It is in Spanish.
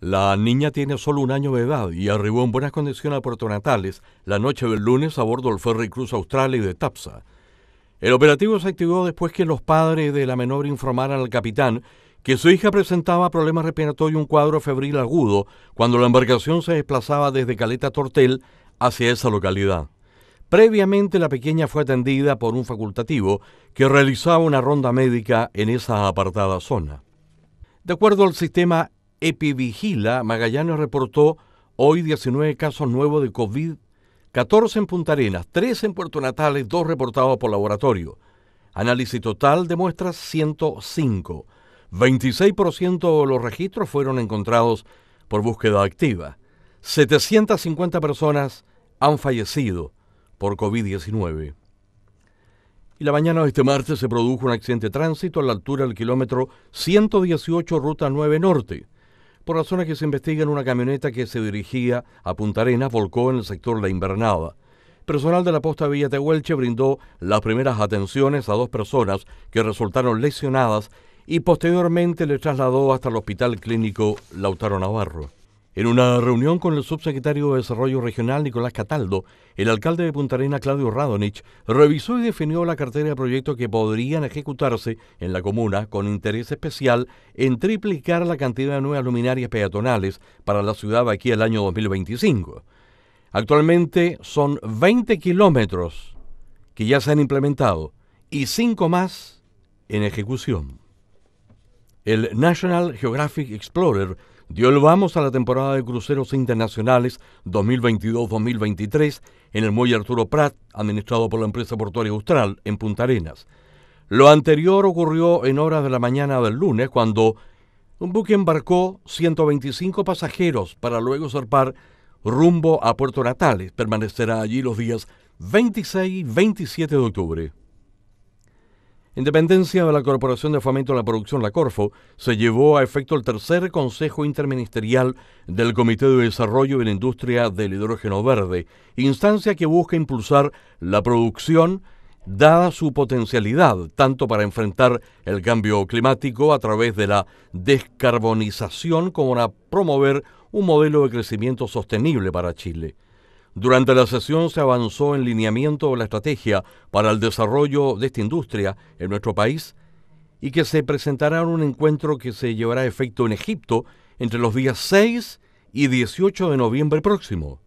La niña tiene solo un año de edad y arribó en buenas condiciones a Puerto Natales la noche del lunes a bordo del ferry Cruz Austral y de Tapsa. El operativo se activó después que los padres de la menor informaran al capitán que su hija presentaba problemas respiratorios y un cuadro febril agudo cuando la embarcación se desplazaba desde Caleta Tortel hacia esa localidad. Previamente la pequeña fue atendida por un facultativo que realizaba una ronda médica en esa apartada zona. De acuerdo al sistema Epivigila Magallanes reportó hoy 19 casos nuevos de COVID, 14 en Punta Arenas, 3 en Puerto Natales, 2 reportados por laboratorio. Análisis total demuestra 105. 26% de los registros fueron encontrados por búsqueda activa. 750 personas han fallecido por COVID-19. Y la mañana de este martes se produjo un accidente de tránsito a la altura del kilómetro 118 Ruta 9 Norte. Por razones que se investigan, una camioneta que se dirigía a Punta Arenas volcó en el sector La Invernada. Personal de la posta Villa Tehuelche brindó las primeras atenciones a dos personas que resultaron lesionadas y posteriormente le trasladó hasta el Hospital Clínico Lautaro Navarro. En una reunión con el subsecretario de Desarrollo Regional Nicolás Cataldo, el alcalde de Punta Arena Claudio Radonich revisó y definió la cartera de proyectos que podrían ejecutarse en la comuna con interés especial en triplicar la cantidad de nuevas luminarias peatonales para la ciudad aquí el año 2025. Actualmente son 20 kilómetros que ya se han implementado y 5 más en ejecución. El National Geographic Explorer dio el vamos a la temporada de cruceros internacionales 2022-2023 en el muelle Arturo Prat, administrado por la empresa portuaria Austral, en Punta Arenas. Lo anterior ocurrió en horas de la mañana del lunes, cuando un buque embarcó 125 pasajeros para luego zarpar rumbo a Puerto Natales. Permanecerá allí los días 26 y 27 de octubre. Independencia de la Corporación de Fomento de la Producción, la Corfo, se llevó a efecto el tercer Consejo Interministerial del Comité de Desarrollo de la Industria del Hidrógeno Verde, instancia que busca impulsar la producción dada su potencialidad, tanto para enfrentar el cambio climático a través de la descarbonización como para promover un modelo de crecimiento sostenible para Chile. Durante la sesión se avanzó en lineamiento de la estrategia para el desarrollo de esta industria en nuestro país y que se presentará en un encuentro que se llevará a efecto en Egipto entre los días 6 y 18 de noviembre próximo.